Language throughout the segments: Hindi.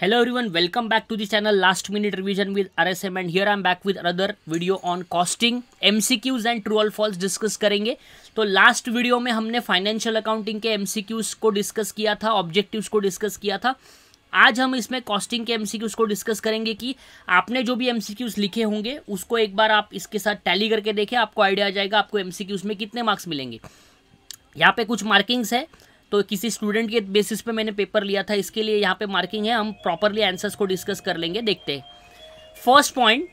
Hello everyone, welcome back to the channel Last Minute Revision with RSM and here I am back with other video on costing MCQs and true or false discuss करेंगे तो लास्ट वीडियो में हमने फाइनेंशियल अकाउंटिंग के एमसीक्यूज को डिस्कस किया था ऑब्जेक्टिव्स को डिस्कस किया था आज हम इसमें कॉस्टिंग के एमसीक्यूज को डिस्कस करेंगे कि आपने जो भी एमसीक्यूज लिखे होंगे उसको एक बार आप इसके साथ टैली करके देखें आपको आइडिया आ जाएगा आपको एमसीक्यूज में कितने मार्क्स मिलेंगे यहाँ पे कुछ मार्किंग्स है तो किसी स्टूडेंट के बेसिस पे मैंने पेपर लिया था इसके लिए यहाँ पे मार्किंग है हम प्रॉपरली आंसर्स को डिस्कस कर लेंगे देखते first point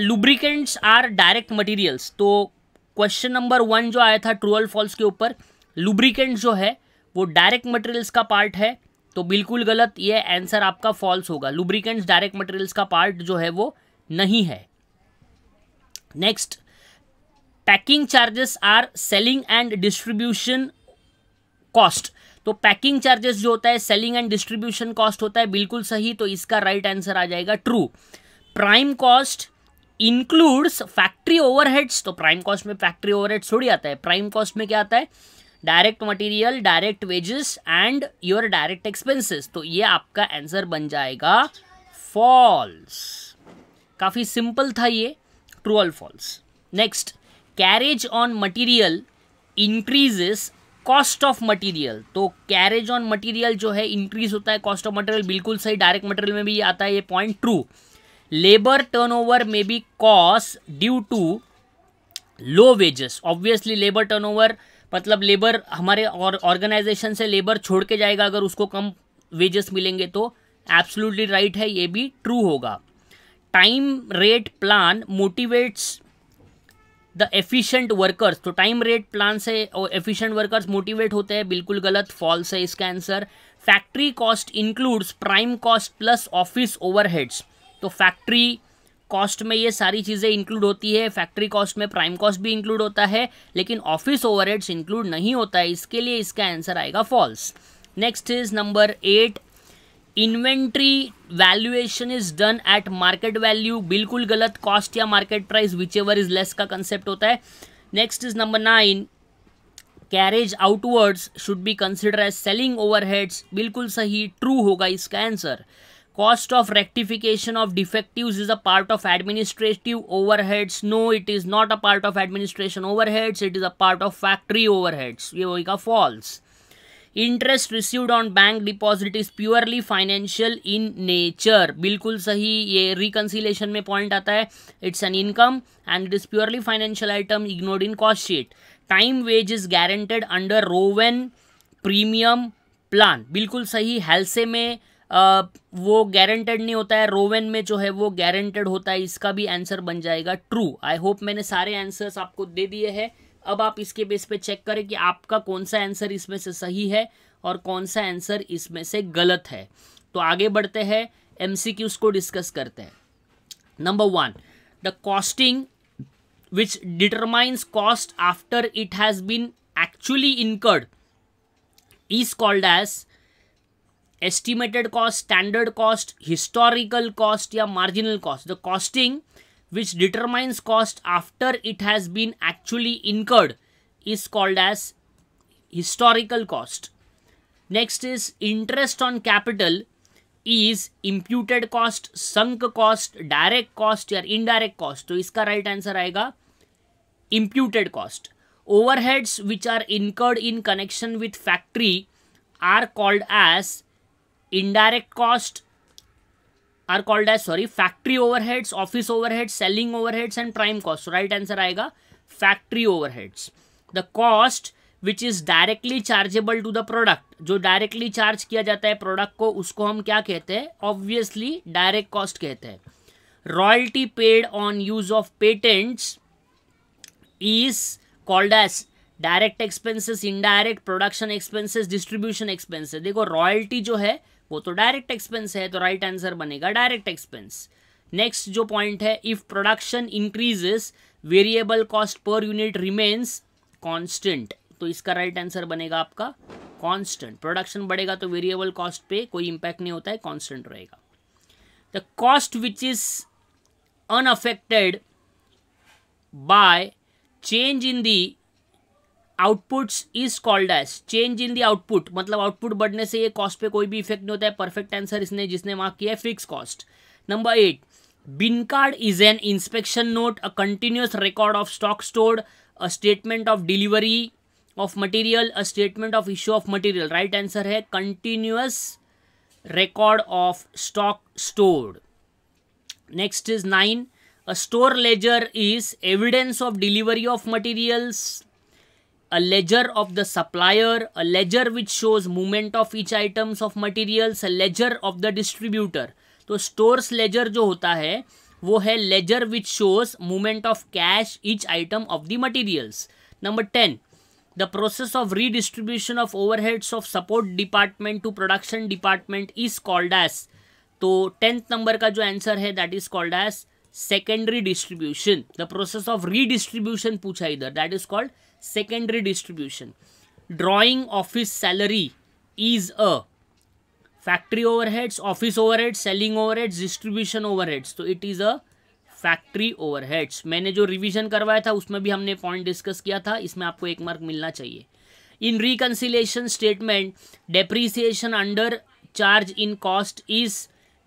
lubricants are direct materials तो क्वेश्चन नंबर वन जो आया था ट्रूअल फॉल्स के ऊपर लुब्रिकेंट जो है वो डायरेक्ट मटेरियल्स का पार्ट है तो बिल्कुल गलत ये आंसर आपका फॉल्स होगा लुब्रिकेंट्स डायरेक्ट मटेरियल्स का पार्ट जो है वो नहीं है next packing charges are selling and distribution cost तो पैकिंग चार्जेस जो होता है सेलिंग एंड डिस्ट्रीब्यूशन कॉस्ट होता है बिल्कुल सही तो इसका राइट right आंसर आ जाएगा true prime cost includes factory overheads तो प्राइम कॉस्ट में फैक्ट्री ओवरहेड्स थोड़ी आता है प्राइम कॉस्ट में क्या आता है direct material direct wages and your direct expenses तो ये आपका आंसर बन जाएगा फॉल्स काफ़ी सिंपल था ये true or false next carriage on material increases cost of material तो कैरेज ऑन मटेरियल जो है इंक्रीज होता है कॉस्ट ऑफ मटेरियल बिल्कुल सही डायरेक्ट मटेरियल में भी आता है ये पॉइंट ट्रू लेबर टर्नओवर में be cost due to low wages obviously labour turnover मतलब लेबर हमारे और ऑर्गेनाइजेशन से लेबर छोड़ के जाएगा अगर उसको कम वेजेस मिलेंगे तो एब्सोल्युटली राइट right है ये भी ट्रू होगा time rate plan motivates the efficient workers तो टाइम रेट प्लान से एफिशिएंट वर्कर्स मोटिवेट होते हैं बिल्कुल गलत फॉल्स है इसका answer factory cost includes prime cost plus office overheads तो फैक्ट्री कॉस्ट में ये सारी चीज़ें इंक्लूड होती है फैक्ट्री कॉस्ट में प्राइम कॉस्ट भी इंक्लूड होता है लेकिन ऑफिस ओवरहेड्स इंक्लूड नहीं होता है इसके लिए इसका आंसर आएगा false next is number eight inventory valuation is done at market value बिल्कुल गलत कॉस्ट या market price whichever is less का कंसेप्ट होता है next is number nine carriage outwards should be consider as selling overheads बिल्कुल सही ट्रू होगा इसका answer cost of rectification of defective is a part of administrative overheads no it is not a part of administration over heads it is a part of factory overheads ये होगा false interest received on bank deposit is purely financial in nature बिल्कुल सही ये रिकन्सिलेशन में पॉइंट आता है it's an income and it is purely financial item ignored in cost sheet time wage is guaranteed under Rowan premium plan बिल्कुल सही हेल्से में आ, वो गारंटेड नहीं होता है रोवेन में जो है वो गारंटेड होता है इसका भी आंसर बन जाएगा ट्रू आई होप मैंने सारे आंसर्स आपको दे दिए हैं अब आप इसके बेस पे चेक करें कि आपका कौन सा आंसर इसमें से सही है और कौन सा आंसर इसमें से गलत है तो आगे बढ़ते हैं एम को डिस्कस करते हैं number one the costing which determines cost after it has been actually incurred is called as estimated cost standard cost historical cost या marginal cost the costing which determines cost after it has been actually incurred is called as historical cost. Next is interest on capital is imputed cost, sunk cost, direct cost or indirect cost. So, इसका right answer आएगा imputed cost. Overheads which are incurred in connection with factory are called as indirect cost, are called as sorry factory overheads office overheads selling overheads and prime cost तो राइट आंसर आएगा factory overheads the cost which is directly chargeable to the product जो डायरेक्टली चार्ज किया जाता है प्रोडक्ट को उसको हम क्या कहते हैं ऑब्वियसली डायरेक्ट कॉस्ट कहते हैं royalty paid on use of patents is called as direct expenses indirect production expenses distribution expenses देखो रॉयल्टी जो है वो तो डायरेक्ट एक्सपेंस है तो राइट आंसर बनेगा डायरेक्ट एक्सपेंस नेक्स्ट जो पॉइंट है if production increases variable cost per unit remains constant तो इसका राइट right आंसर बनेगा आपका कॉन्स्टेंट प्रोडक्शन बढ़ेगा तो वेरिएबल कॉस्ट पे कोई इंपैक्ट नहीं होता है कॉन्स्टेंट रहेगा the cost which is unaffected by change in the outputs is called as change in the output मतलब आउटपुट बढ़ने से ये कॉस्ट पे कोई भी इफेक्ट नहीं होता है परफेक्ट आंसर इसने जिसने मार्क किया है fix cost number eight bin card is an inspection note a continuous record of stock stored a statement of delivery of material a statement of issue of material right answer है continuous record of stock stored next is nine a store ledger is evidence of delivery of materials a ledger of the supplier, a ledger which shows movement of each items of materials, a ledger of the distributor. तो stores ledger जो होता है वो है ledger which shows movement of cash each item of the materials. Number 10 the process of redistribution of overheads of support department to production department is called as तो टेंथ number का जो answer है that is called as secondary distribution. The process of redistribution पूछा इधर that is called secondary distribution drawing office salary is a factory overheads office overheads selling overheads distribution overheads तो it is a factory overheads मैंने जो रिवीजन करवाया था उसमें भी हमने पॉइंट डिस्कस किया था इसमें आपको एक मार्क मिलना चाहिए in reconciliation statement depreciation under charge in cost is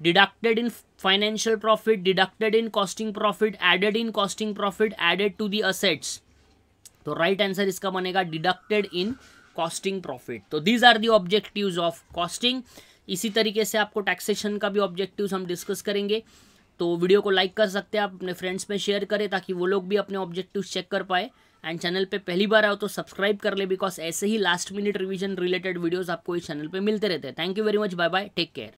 deducted in financial profit deducted in costing profit added in costing profit added to the assets तो राइट आंसर इसका बनेगा डिडक्टेड इन कॉस्टिंग प्रॉफिट तो these are the objectives of costing इसी तरीके से आपको टैक्सेशन का भी ऑब्जेक्टिव हम डिस्कस करेंगे तो वीडियो को लाइक कर सकते हैं आप अपने फ्रेंड्स में शेयर करें ताकि वो लोग भी अपने ऑब्जेक्टिव चेक कर पाए एंड चैनल पे पहली बार आओ तो सब्सक्राइब कर ले बिकॉज ऐसे ही last minute revision related videos आपको इस चैनल पे मिलते रहते हैं thank you very much bye bye take care